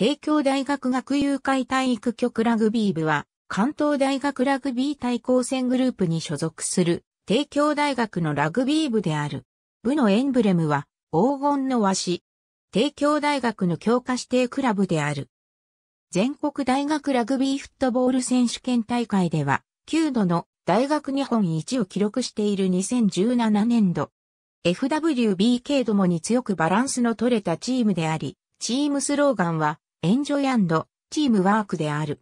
帝京大学学友会体育局ラグビー部は、関東大学ラグビー対抗戦グループに所属する、帝京大学のラグビー部である。部のエンブレムは、黄金の和紙。帝京大学の強化指定クラブである。全国大学ラグビーフットボール選手権大会では、9度の大学日本一を記録している2017年度。FWB k どもに強くバランスの取れたチームであり、チームスローガンは、エンジョイチームワークである。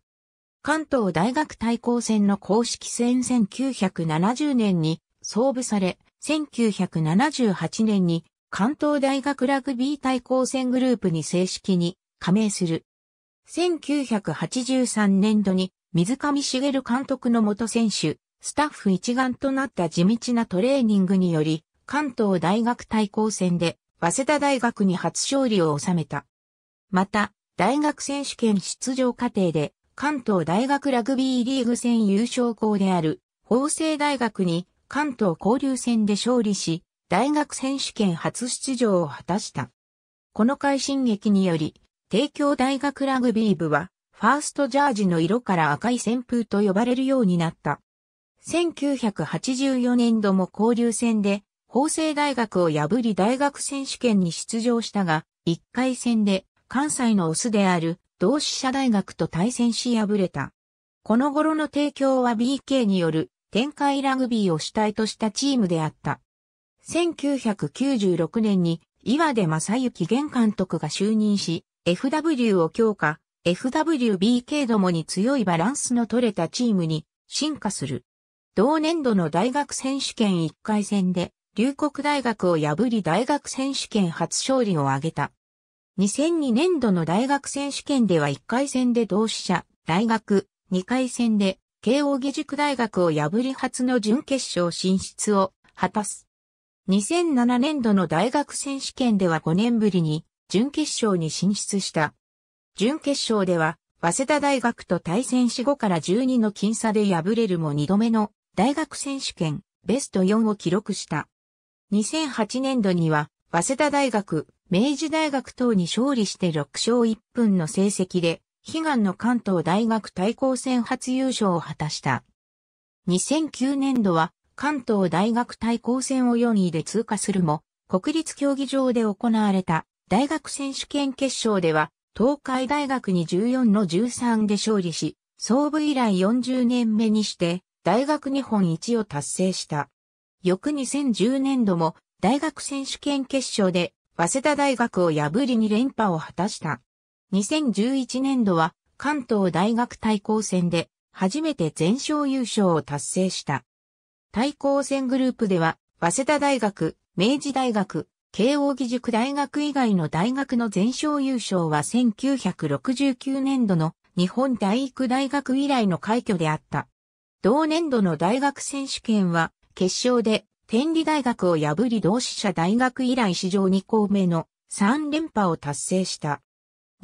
関東大学対抗戦の公式戦1970年に創部され、1978年に関東大学ラグビー対抗戦グループに正式に加盟する。1983年度に水上茂監督の元選手、スタッフ一丸となった地道なトレーニングにより、関東大学対抗戦で、早稲田大学に初勝利を収めた。また、大学選手権出場過程で、関東大学ラグビーリーグ戦優勝校である、法政大学に関東交流戦で勝利し、大学選手権初出場を果たした。この快進撃により、帝京大学ラグビー部は、ファーストジャージの色から赤い旋風と呼ばれるようになった。1984年度も交流戦で、法政大学を破り大学選手権に出場したが、1回戦で関西のオスである同志社大学と対戦し敗れた。この頃の提供は BK による展開ラグビーを主体としたチームであった。1996年に岩出正幸現監督が就任し、FW を強化、FWBK どもに強いバランスの取れたチームに進化する。同年度の大学選手権1回戦で、龍谷大学を破り大学選手権初勝利を挙げた。2002年度の大学選手権では1回戦で同志社、大学、2回戦で、慶応義塾大学を破り初の準決勝進出を果たす。2007年度の大学選手権では5年ぶりに準決勝に進出した。準決勝では、早稲田大学と対戦し5から12の僅差で敗れるも2度目の大学選手権ベスト4を記録した。2008年度には、早稲田大学、明治大学等に勝利して6勝1分の成績で、悲願の関東大学対抗戦初優勝を果たした。2009年度は関東大学対抗戦を4位で通過するも、国立競技場で行われた大学選手権決勝では、東海大学に14の13で勝利し、創部以来40年目にして、大学日本一を達成した。翌2010年度も大学選手権決勝で早稲田大学を破りに連覇を果たした。2011年度は関東大学対抗戦で初めて全勝優勝を達成した。対抗戦グループでは、早稲田大学、明治大学、慶応義塾大学以外の大学の全勝優勝は1969年度の日本体育大学以来の快挙であった。同年度の大学選手権は決勝で天理大学を破り同志社大学以来史上2校目の3連覇を達成した。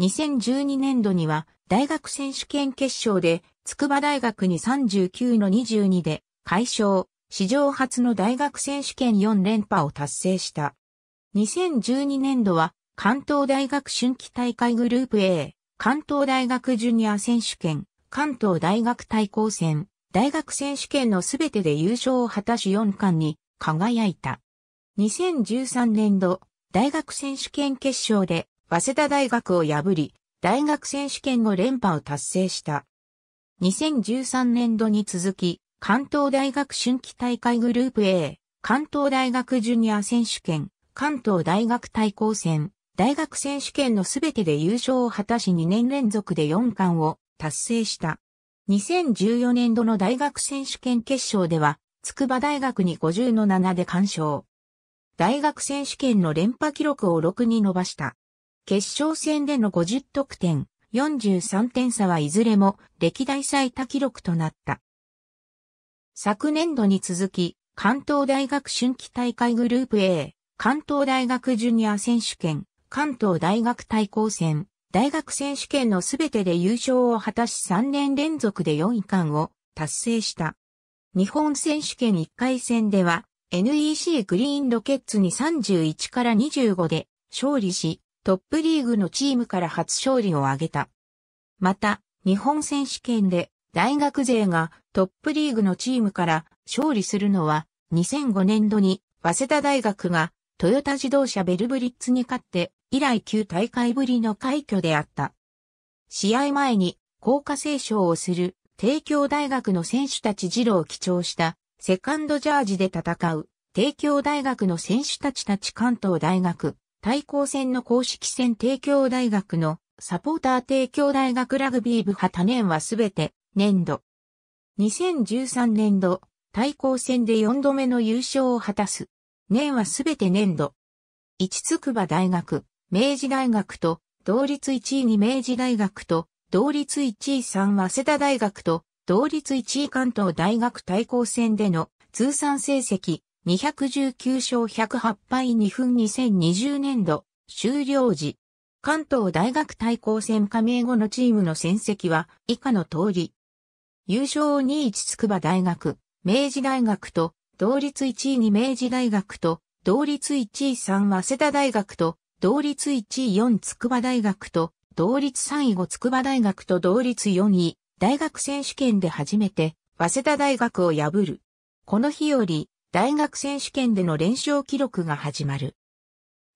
2012年度には大学選手権決勝で筑波大学に39の22で快勝、史上初の大学選手権4連覇を達成した。2012年度は関東大学春季大会グループ A、関東大学ジュニア選手権、関東大学対抗戦、大学選手権のすべてで優勝を果たし4冠に輝いた。2013年度、大学選手権決勝で、早稲田大学を破り、大学選手権の連覇を達成した。2013年度に続き、関東大学春季大会グループ A、関東大学ジュニア選手権、関東大学対抗戦、大学選手権のすべてで優勝を果たし2年連続で4冠を達成した。2014年度の大学選手権決勝では、筑波大学に50の7で完勝。大学選手権の連覇記録を6に伸ばした。決勝戦での50得点、43点差はいずれも歴代最多記録となった。昨年度に続き、関東大学春季大会グループ A、関東大学ジュニア選手権、関東大学対抗戦、大学選手権のすべてで優勝を果たし3年連続で4位間を達成した。日本選手権1回戦では NEC グリーンロケッツに31から25で勝利し、トップリーグのチームから初勝利を挙げた。また、日本選手権で大学勢がトップリーグのチームから勝利するのは2005年度に早稲田大学がトヨタ自動車ベルブリッツに勝って以来9大会ぶりの快挙であった。試合前に高架斉唱をする帝京大学の選手たち次郎を記帳したセカンドジャージで戦う帝京大学の選手たちたち関東大学対抗戦の公式戦帝京大学のサポーター帝京大学ラグビー部派多年はすべて年度2013年度対抗戦で4度目の優勝を果たす年はすべて年度一筑波大学明治大学と同率1位に明治大学と同率1位3早稲田大学と同率1位関東大学対抗戦での通算成績219勝108敗2分2020年度終了時。関東大学対抗戦加盟後のチームの戦績は以下の通り。優勝2位筑波大学、明治大学と同率1位に明治大学と同率1位3早稲田大学と同率1位4筑波大学と同率3位後筑波大学と同率4位、大学選手権で初めて、早稲田大学を破る。この日より、大学選手権での連勝記録が始まる。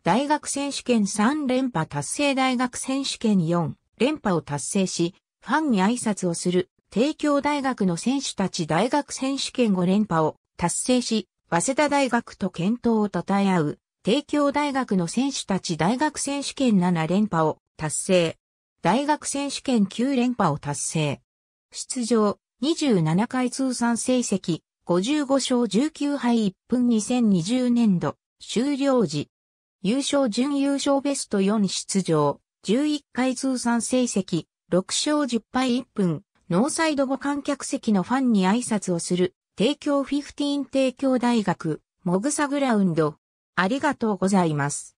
大学選手権3連覇達成大学選手権4連覇を達成し、ファンに挨拶をする、帝京大学の選手たち大学選手権5連覇を達成し、早稲田大学と健闘を称え合う、帝京大学の選手たち大学選手権7連覇を達成。大学選手権9連覇を達成。出場、27回通算成績、55勝19敗1分2020年度、終了時。優勝準優勝ベスト4出場、11回通算成績、6勝10敗1分、ノーサイド後観客席のファンに挨拶をする、帝京フィフティーン帝京大学、モグサグラウンド。ありがとうございます。